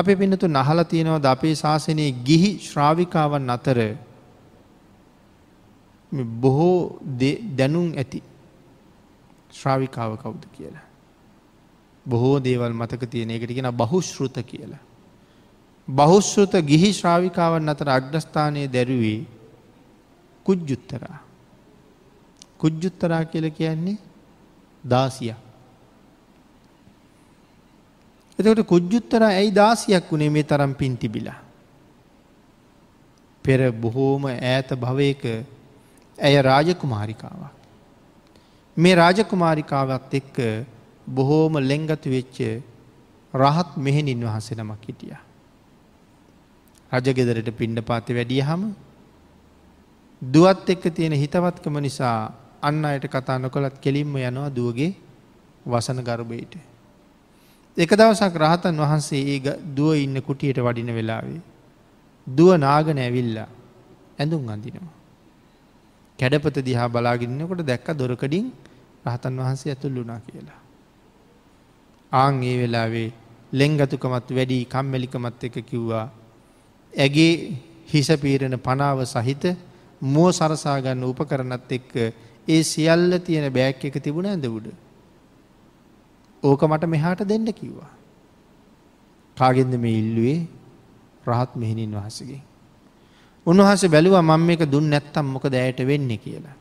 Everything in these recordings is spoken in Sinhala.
අපි පිනතු නහල තියෙනවද අපේ ශාසනයේ ගිහි ශ්‍රාවිකාවන් අතර බොහෝ දැනුම් ඇති ශ්‍රාවිකාව කවුද කියලා. බොහෝ දේවල් මතක තියෙන එකට කියෙන බහුශෘත කියලා. බහුශෘත ගිහි ශ්‍රාවිකාවන් අතර අග්‍රස්ථානය දැරුවේ කුජ්ජුත්තරා. කුජ්ජුත්තරා කියල කියන්නේ දාසියක්. එතකට කුජ්ජුත්තර ඇයි දාසියක් වුණේ මේ තරම් පින්තිබිලා. පෙර බොහෝම ඈත භවයක ඇය රාජකුමාරිකාවක්. මේ රාජකුමාරිකාවත් එක්ක බොහෝම ලෙංගතු වෙච්ච රහත් මෙහෙණින් වහන්සෙනමක් හිටිය. රජගෙදරට පිණ්ඩ පාති වැඩිය හම දුවත් එක්ක තියෙන හිතවත්කම නිසා අන්න අයට කතා නොකොළත් කෙලින්ම යනවා දුවගේ වසන ගර්භයට. එක දවසක් රහතන් වහන්සේ ඒ දුව ඉන්න කුටියට වඩින වෙලාවේ. දුව නාගන ඇවිල්ලා ඇඳුම් අඳිනවා. කැඩපත දිහා බලාගින්නකොට දැක්ක දොරකඩින් රහතන් වහන්සේ ඇතුල් වුනා කියලා. ආං ඒ වෙලාවේ ලෙංගතුකමත් වැඩි කම්මැලිකමත් එක කිව්වා. ඇගේ හිස පීරණ පනාව සහිත මුව සරසාගන්න උපකරනත් එක්ක ඒ සියල්ල තියෙන බෑක් එක තිබුණ ඇඳ උඩ. ඕක මට මෙහාට දෙන්න කිව්වා. කාගෙන්ද මේ ඉල්ලුවේ රහත් මෙහිණින් වහසගෙන්. උන්වහන්සේ බැලුවා මම මේක දුන්න නැත්තම් මොකද ඇයට වෙන්නේ කියලා.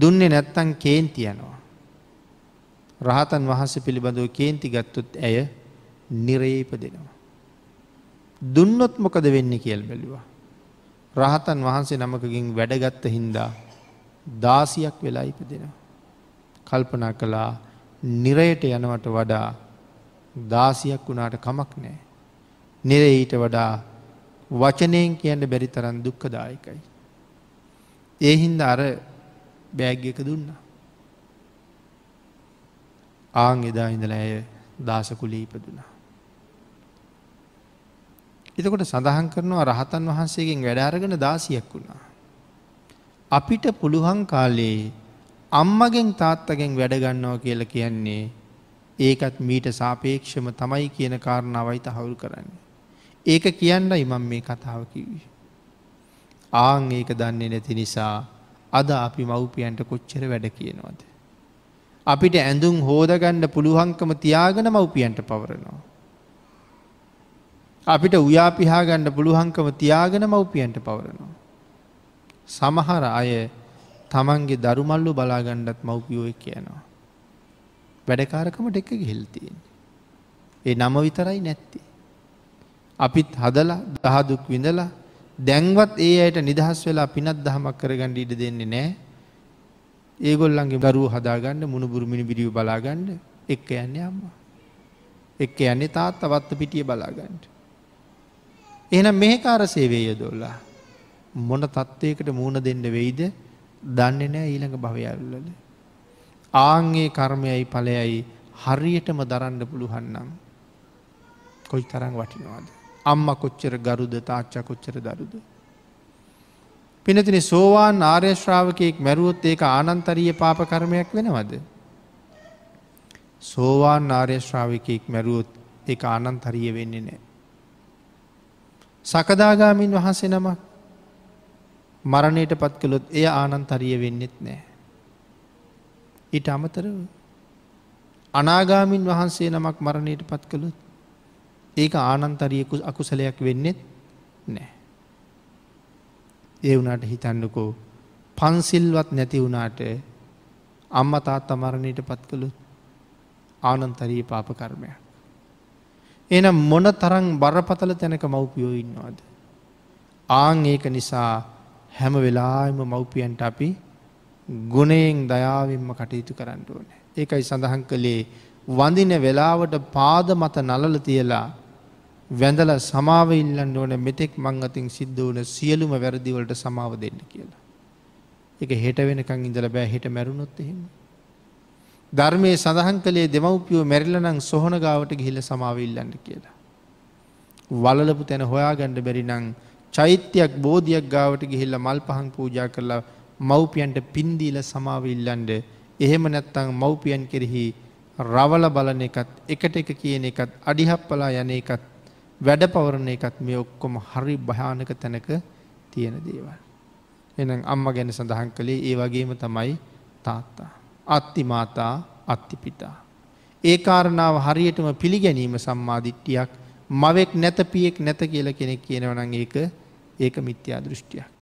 දුන්නේ නැත්තම් කේන්ති යනවා. රහතන් වහන්සේ පිළිබඳව කේන්ති ගත්තොත් ඇය නිරේප දෙනවා. දුන්නොත් මොකද වෙන්න කියල් බැලුවා. රහතන් වහන්සේ නමකගින් වැඩගත්ත හින්දා දාසියක් වෙලා ඉපදෙනවා. කල්පනා කලා නිරයට යනවට වඩා දාසියක් වුණාට කමක් නෑ. නිරෙහිට වඩා වචනයෙන් කියන්න බැරි තරන් දුක්කදායකයි. ඒහින්ද අර බෑග්ගක දුන්න. ආං එදා ඉඳල ඇය දාසකුලී ඉපදුනා. එතකොට සඳහන් කරනවා රහතන් වහන්සේගෙන් වැඩාරගෙන දාසියක් වුණා. අපිට පුළුවන් කාලයේ අම්මගෙන් තාත්තගෙන් වැඩගන්නවා කියලා කියන්නේ ඒකත් මීට සාපේක්ෂම තමයි කියන කාරණාවයි තහවුල් කරන්න. ඒක කියන්න ඉමම් මේ කතාව කිවී. ආං ඒක දන්නේ නැති නිසා අද අපි මව්පියන්ට කොච්චර වැඩ කියනවද. අපිට ඇඳුම් හෝදගණ්ඩ පුළුවන්කම තියාගෙන මව්පියන්ට පවරනවා. අපිට උයාපිහාගණ්ඩ පුළුවන්කම තියාගෙන මව්පියන්ට පවරනවා. සමහර අය තමන්ගේ දරුමල්ලු බලාගණ්ඩත් මව්පියෝය කියනවා. වැඩකාරකමට එක ගෙල්තියෙන්. ඒ නම විතරයි නැත්ති. අපිත් හදලා දහදුක් විඳලා දැන්වත් ඒ අයට නිදහස් වෙලා පිනත් දහමක් කරගන්න ඉඩ දෙන්නේ නෑ ඒගොල්ලන්ගේ දරුව හදාගන්න මුණුබුරු මිනිබිරිව බලාගන්න එක්ක යන්නේ අම්මා. එක්ක යන්නේ තාත් අවත්ත පිටිය බලාගන්නට. එහනම් මෙහෙකාර සේවේය දොල්ලා මොන තත්ත්වයකට මූුණ දෙන්න වෙයිද දන්නේ නෑ ඊළඟ භවයල්ලල. ආංගේ කර්මයයි ඵලයයි හරියටම දරන්න පුළුහන්නම්. කොයි තරං වටිනවාද. අම්ම කොච්චර ගරුද තාච්චා කොච්චර දරුද. පිනතින සෝවාන් ආර්යශ්‍රාවකයෙක් මැරුවොත් ඒක ආනන්තරීය පාප කර්මයක් වෙනවද. සෝවාන් ආර්යශ්‍රාවකයෙක් මැරුවොත් ඒ ආනන්තරිය වෙන්නේ නෑ. සකදාගාමින් වහන්සේ නමක් මරණයට පත් කළොත් එය ආනන්තරිය වෙන්නෙත් නෑ. ඊට අමතරව අනාගාමින් වහන්සේ නමක් මරණයට පත් කළොත් ඒක ආනන්තරියකු අකුසලයක් වෙන්නෙත් නෑ. ඒ වුණට හිතන්නකෝ පන්සිල්වත් නැති වුණාට අම්මතාත් අමරණයට පත් කළුත් ආනන්තරයේ පාපකර්මයක්. එනම් මොන තරං බරපතල තැනක මව්පියෝ ඉන්නවාද. ආං ඒක නිසා හැම වෙලාම මව්පියන්ට අපි ගුණයෙන් දයාවෙන්ම කටයුතු කරන්න ඕනෑ. ඒකයි සඳහන් කළේ වඳින වෙලාවට පාද මත නලල තියලා වැඳල සමාව ඉල්ලන්න ඕන මෙතෙක් මං අතින් සිද්ධ වන සියලුම වැරදිවලට සමාව දෙන්න කියලා. එක හෙට වෙනකං ඉඳල බෑ හිට මැරුණොත් එහෙම. ධර්මය සඳහන් කළේ දෙමවපියෝ මැරිලනං සොහන ගාවට ගිහිල සමාව ඉල්ලන්න කියලා. වලලපු තැන හොයාගණ්ඩ බැරිනං චෛත්‍යයක් බෝධියක් ගාවට ගිහිල්ල මල් පහන් පූජා කරලා මව්පියන්ට පින්දීල සමාවඉල්ලන්ඩ එහෙම නැත්තං මව්පියන් කෙරෙහි රවල බලන එකත් එකට එක කියන එකත් අඩිහප්පලා යන එකත් වැඩ පවරණ එකත් මේ ඔක්කොම හරි භයානක තැනක තියෙන දේවල්. එනම් අම්ම ගැන සඳහන් කළේ ඒ වගේම තමයි තාත්තා. අත්තිමාතා අත්තිපිතා. ඒ කාරණාව හරියටම පිළිගැනීම සම්මාධිට්ටියක් මවෙක් නැත පියෙක් නැත කියල කෙනෙක් කියනවනං ඒක ඒක මිත්‍යා දෘෂ්ටියක්.